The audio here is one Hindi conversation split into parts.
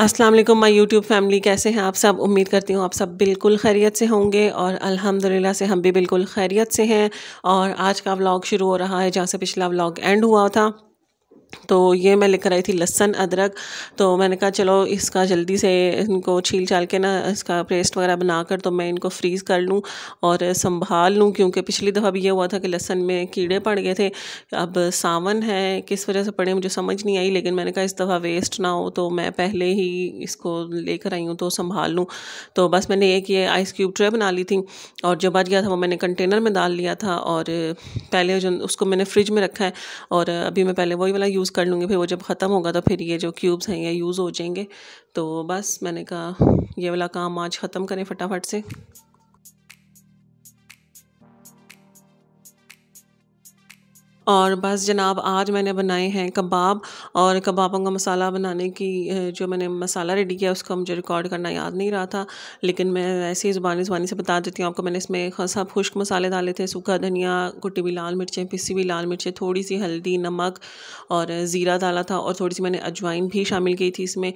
अस्सलाम वालेकुम माय यूट्यूब फैमिली कैसे हैं आप सब उम्मीद करती हूँ आप सब बिल्कुल खैरियत से होंगे और अल्हम्दुलिल्लाह से हम भी बिल्कुल खैरियत से हैं और आज का व्लॉग शुरू हो रहा है जहाँ से पिछला व्लॉग एंड हुआ था तो ये मैं लेकर आई थी लहसन अदरक तो मैंने कहा चलो इसका जल्दी से इनको छील छाल के ना इसका पेस्ट वगैरह बनाकर तो मैं इनको फ्रीज़ कर लूँ और संभाल लूँ क्योंकि पिछली दफ़ा भी ये हुआ था कि लहसन में कीड़े पड़ गए थे अब सावन है किस वजह से पड़े मुझे समझ नहीं आई लेकिन मैंने कहा इस दफ़ा वेस्ट ना हो तो मैं पहले ही इसको लेकर आई हूँ तो संभाल लूँ तो बस मैंने एक ये आइस क्यूब ट्रे बना ली थी और जो बच गया था वो मैंने कंटेनर में डाल लिया था और पहले जो उसको मैंने फ्रिज में रखा है और अभी मैं पहले वही वाला यूज़ यूज़ कर लूँगी फिर वो जब ख़त्म होगा तो फिर ये जो क्यूब्स हैं ये यूज़ हो जाएंगे तो बस मैंने कहा ये वाला काम आज ख़त्म करें फटाफट से और बस जनाब आज मैंने बनाए हैं कबाब और कबाबों का मसाला बनाने की जो मैंने मसाला रेडी किया उसका मुझे रिकॉर्ड करना याद नहीं रहा था लेकिन मैं ऐसे ही ज़ुबानी ज़ुबानी से बता देती हूँ आपको मैंने इसमें सब खुश्क मसाले डाले थे सूखा धनिया कुटी हुई लाल मिर्चें पिसी हुई लाल मिर्चें थोड़ी सी हल्दी नमक और ज़ीरा डाला था और थोड़ी सी मैंने अजवाइन भी शामिल की थी इसमें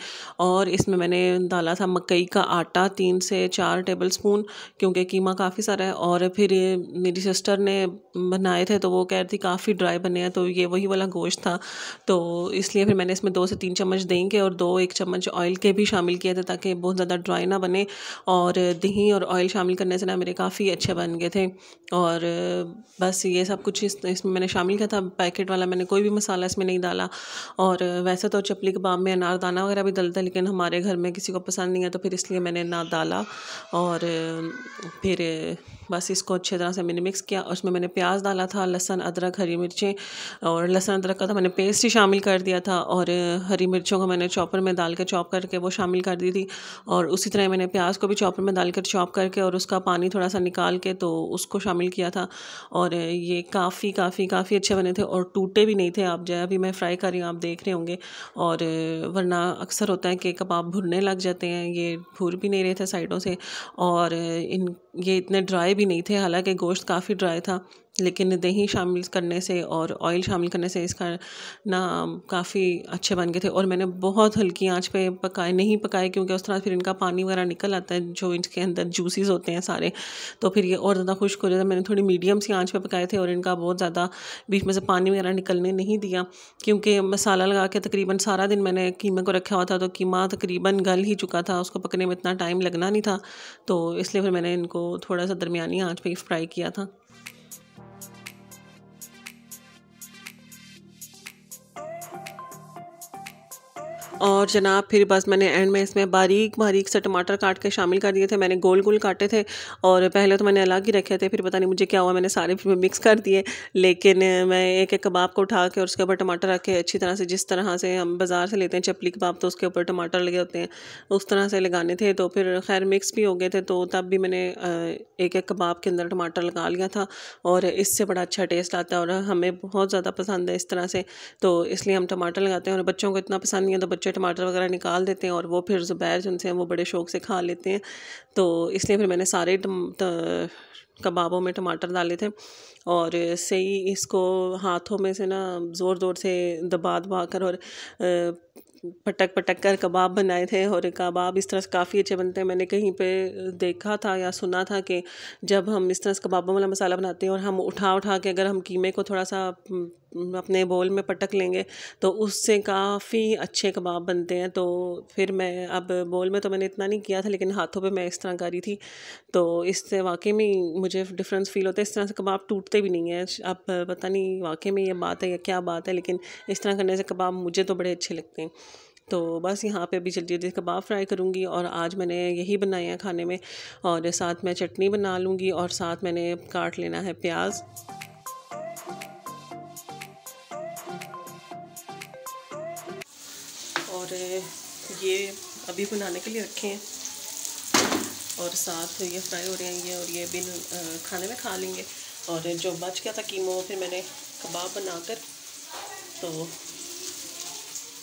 और इसमें मैंने डाला था मकई का आटा तीन से चार टेबल स्पून क्योंकि कीमा काफ़ी सारा है और फिर मेरी सिस्टर ने बनाए थे तो वो कह रही थी काफ़ी ड्राई बने हैं तो ये वही वाला गोश्त था तो इसलिए फिर मैंने इसमें दो से तीन चम्मच दही के और दो एक चम्मच ऑयल के भी शामिल किए थे ताकि बहुत ज़्यादा ड्राई ना बने और दही और ऑयल शामिल करने से ना मेरे काफ़ी अच्छे बन गए थे और बस ये सब कुछ इस, इसमें मैंने शामिल किया था पैकेट वाला मैंने कोई भी मसाला इसमें नहीं डाला और वैसे तो चपली कबाब में अनारदाना वगैरह भी डलता है लेकिन हमारे घर में किसी को पसंद नहीं है तो फिर इसलिए मैंने ना डाला और फिर बस इसको अच्छे तरह से मैंने मिक्स किया उसमें मैंने प्याज डाला था लहसन अदरक हरी मिर्चें और लहसन अदरक का था तो मैंने पेस्ट ही शामिल कर दिया था और हरी मिर्चों को मैंने चॉपर में डाल कर चॉप करके वो शामिल कर दी थी और उसी तरह मैंने प्याज को भी चॉपर में डाल कर चॉप करके और उसका पानी थोड़ा सा निकाल के तो उसको शामिल किया था और ये काफ़ी काफ़ी काफ़ी अच्छे बने थे और टूटे भी नहीं थे आप जो अभी मैं फ्राई कर रही हूँ आप देख रहे होंगे और वरना अक्सर होता है कि कबाब भुनने लग जाते हैं ये भूर भी नहीं रहे थे साइडों से और इन ये इतने ड्राई भी नहीं थे हालांकि गोश्त काफ़ी ड्राई था लेकिन दही शामिल करने से और ऑयल शामिल करने से इसका ना काफ़ी अच्छे बन गए थे और मैंने बहुत हल्की आंच पे पकाए नहीं पकाए क्योंकि उस तरह फिर इनका पानी वगैरह निकल आता है जो इनके अंदर जूसेस होते हैं सारे तो फिर ये और ज़्यादा खुश्क हो जाता मैंने थोड़ी मीडियम सी आंच पे पकाए थे और इनका बहुत ज़्यादा बीच में से पानी वगैरह निकलने नहीं दिया क्योंकि मसाला लगा के तकरीबन सारा दिन मैंने कीमे को रखा हुआ था तो कीमा तकरीबन गल ही चुका था उसको पकने में इतना टाइम लगना नहीं था तो इसलिए फिर मैंने इनको थोड़ा सा दरमिया आँच पर फ्राई किया था और जनाब फिर बस मैंने एंड में इसमें बारीक बारीक से टमाटर काट के शामिल कर दिए थे मैंने गोल गोल काटे थे और पहले तो मैंने अलग ही रखे थे फिर पता नहीं मुझे क्या हुआ मैंने सारे फिर मिक्स कर दिए लेकिन मैं एक एक कबाब को उठा के और उसके ऊपर टमाटर रखे अच्छी तरह से जिस तरह से हम बाज़ार से लेते हैं चपली कबाब तो उसके ऊपर टमाटर लगे होते हैं उस तरह से लगाने थे तो फिर खैर मिक्स भी हो गए थे तो तब भी मैंने एक एक कबाब के अंदर टमाटर लगा लिया था और इससे बड़ा अच्छा टेस्ट आता है और हमें बहुत ज़्यादा पसंद है इस तरह से तो इसलिए हम टमाटर लगाते हैं और बच्चों को इतना पसंद नहीं है तो बच्चों मिर्चें टमाटर वगैरह निकाल देते हैं और वो फिर ज़ुबैर जिनसे हैं वो बड़े शौक से खा लेते हैं तो इसलिए फिर मैंने सारे कबाबों में टमाटर डाले थे और सही इसको हाथों में से ना ज़ोर ज़ोर से दबा दबा कर और पटक पटक कर कबाब बनाए थे और कबाब इस तरह से काफ़ी अच्छे बनते हैं मैंने कहीं पे देखा था या सुना था कि जब हम इस तरह से कबाबों वाला मसाला बनाते हैं और हम उठा उठा के अगर हम कीमे को थोड़ा सा अपने बोल में पटक लेंगे तो उससे काफ़ी अच्छे कबाब बनते हैं तो फिर मैं अब बोल में तो मैंने इतना नहीं किया था लेकिन हाथों पे मैं इस तरह करी थी तो इससे वाकई में मुझे डिफरेंस फील होता है इस तरह से कबाब टूटते भी नहीं हैं अब पता नहीं वाकई में ये बात है या क्या बात है लेकिन इस तरह करने से कबाब मुझे तो बड़े अच्छे लगते हैं तो बस यहाँ पे अभी जल्दी जल्दी कबाब फ्राई करूँगी और आज मैंने यही बनाया है खाने में और साथ मैं चटनी बना लूँगी और साथ मैंने काट लेना है प्याज़ और ये अभी बनाने के लिए रखे हैं और साथ ये फ्राई हो रहे हैं ये और ये बिन खाने में खा लेंगे और जो बच गया था कीमो फिर मैंने कबाब बनाकर तो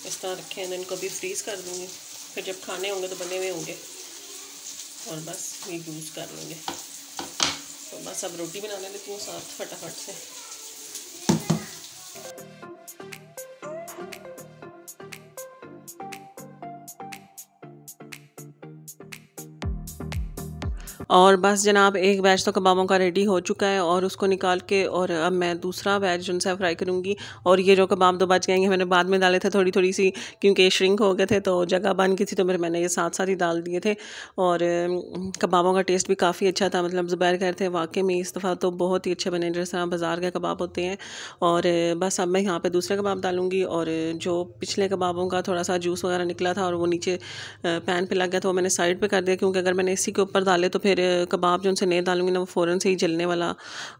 इस तरह रखे हैं इनको भी फ्रीज़ कर दूँगी फिर जब खाने होंगे तो बने हुए होंगे और बस ये यूज़ कर लेंगे तो बस अब रोटी बनाने लेती हूँ साथ फटाफट से और बस जनाब एक बैच तो कबाबों का रेडी हो चुका है और उसको निकाल के और अब मैं दूसरा बैच जो है फ्राई करूँगी और ये जो कबाब दो बच गएंगे मैंने बाद में डाले थे थोड़ी थोड़ी सी क्योंकि श्रिंक हो गए थे तो जगह बन गई थी तो मेरे मैंने ये साथ साथ ही डाल दिए थे और कबाबों का टेस्ट भी काफ़ी अच्छा था मतलब ज़ुबैर कह थे वाकई में इस दफ़ा तो बहुत ही अच्छे बने जिस तरह बाज़ार के कबाब होते हैं और बस अब मैं यहाँ पर दूसरे कबाब डालूँगी और जो पिछले कबाबों का थोड़ा सा जूस वगैरह निकला था और वो नीचे पैन पर लग गया था वो मैंने साइड पर कर दिया क्योंकि अगर मैंने इसी के ऊपर डाले तो फिर कबाब जो उनसे नहीं डालूंगी ना वो फ़ौरन से ही जलने वाला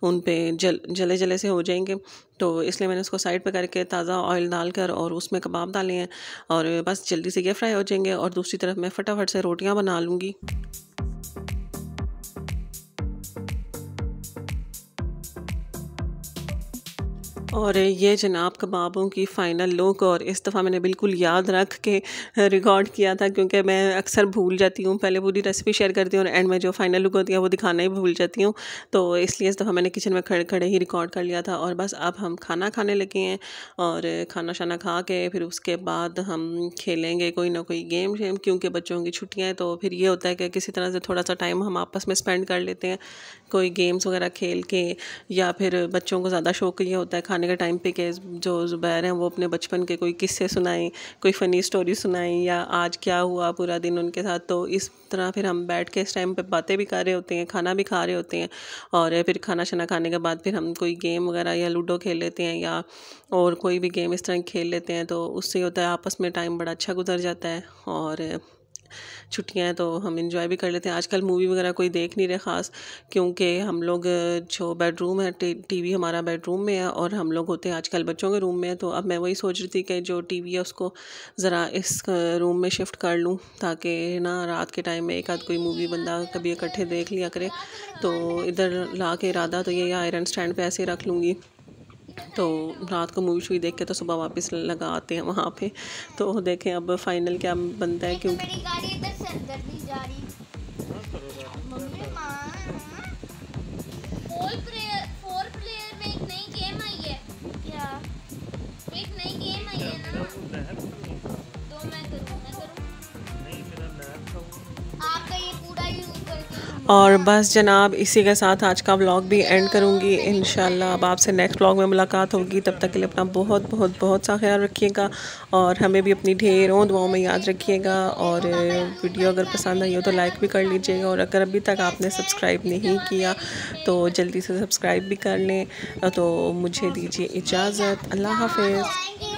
उन पर जल जले जले से हो जाएंगे तो इसलिए मैंने उसको साइड पर करके ताज़ा ऑयल डालकर और उसमें कबाब डाले हैं और बस जल्दी से ये फ्राई हो जाएंगे और दूसरी तरफ मैं फटाफट से रोटियाँ बना लूँगी और ये जनाब कबाबों की फ़ाइनल लुक और इस दफ़ा मैंने बिल्कुल याद रख के रिकॉर्ड किया था क्योंकि मैं अक्सर भूल जाती हूँ पहले पूरी रेसिपी शेयर करती हूँ और एंड में जो फाइनल लुक होती है वो दिखाना ही भूल जाती हूँ तो इसलिए इस दफ़ा मैंने किचन में खड़े खड़े ही रिकॉर्ड कर लिया था और बस अब हम खाना खाने लगे हैं और खाना शाना खा के फिर उसके बाद हम खेलेंगे कोई ना कोई गेम शेम क्योंकि बच्चों की छुट्टियाँ हैं तो फिर ये होता है कि किसी तरह से थोड़ा सा टाइम हम आपस में स्पेंड कर लेते हैं कोई गेम्स वगैरह खेल के या फिर बच्चों को ज़्यादा शौक ये होता है खाने ज़माने के टाइम पे के जो ज़ुबैर हैं वो अपने बचपन के कोई किस्से सुनाएं कोई फ़नी स्टोरी सुनाएं या आज क्या हुआ पूरा दिन उनके साथ तो इस तरह फिर हम बैठ के इस टाइम पे बातें भी कर रहे होते हैं खाना भी खा रहे होते हैं और फिर खाना शाना खाने के बाद फिर हम कोई गेम वगैरह या लूडो खेल लेते हैं या और कोई भी गेम इस तरह खेल लेते हैं तो उससे होता है आपस में टाइम बड़ा अच्छा गुजर जाता है और छुट्टियाँ हैं तो हम इन्जॉय भी कर लेते हैं आजकल मूवी वगैरह कोई देख नहीं रहे ख़ास क्योंकि हम लोग जो बेडरूम है टीवी हमारा बेडरूम में है और हम लोग होते हैं आजकल बच्चों के रूम में तो अब मैं वही सोच रही थी कि जो वी है उसको ज़रा इस रूम में शिफ्ट कर लूँ ताकि ना रात के टाइम में एक आध कोई मूवी बंदा कभी इकट्ठे देख लिया करे तो इधर ला के इरादा तो ये आयरन स्टैंड पर ऐसे रख लूँगी तो रात को मूवी शूवी देख के तो सुबह वापस लगा आते हैं वहाँ पे तो देखें अब फाइनल क्या बनता है क्योंकि और बस जनाब इसी के साथ आज का व्लॉग भी एंड करूँगी इन अब आपसे नेक्स्ट व्लॉग में मुलाकात होगी तब तक के लिए अपना बहुत बहुत बहुत सा ख्याल रखिएगा और हमें भी अपनी ढेरों दुआओं में याद रखिएगा और वीडियो अगर पसंद आई हो तो लाइक भी कर लीजिएगा और अगर अभी तक आपने सब्सक्राइब नहीं किया तो जल्दी से सब्सक्राइब भी कर लें तो मुझे दीजिए इजाज़त अल्लाह हाफिज़